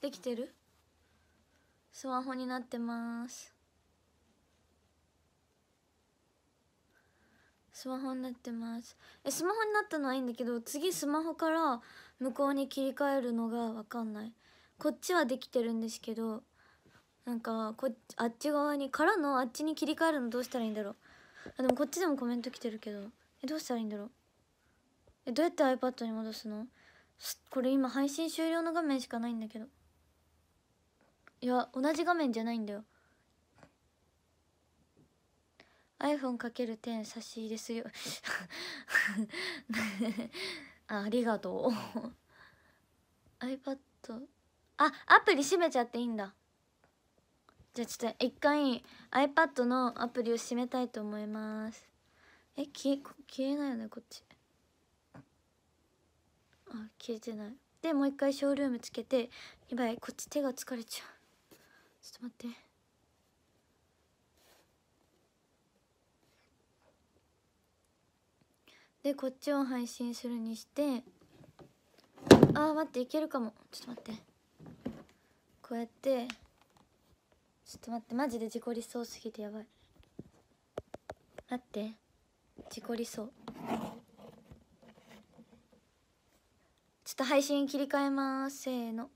できてるスマホになってますスマホになってますえスマホになったのはいいんだけど次スマホから向こうに切り替えるのが分かんないこっちはできてるんですけどなんかこあっち側にからのあっちに切り替えるのどうしたらいいんだろうあでもこっちでもコメント来てるけどえどうしたらいいんだろうえどうやって iPad に戻すのこれ今配信終了の画面しかないんだけどいや同じ画面じゃないんだよ i p h o n e け1 0差し入れするよ あありがとう iPad あアプリ閉めちゃっていいんだじゃあちょっと一回 iPad のアプリを閉めたいと思いますえ消え消えないよねこっちあ消えてないでもう一回ショールームつけてやばいこっち手が疲れちゃうちょっと待ってでこっちを配信するにしてあー待っていけるかもちょっと待ってこうやってちょっと待ってマジで自己理想すぎてやばい待って自己理想ちょっと配信切り替えますせーの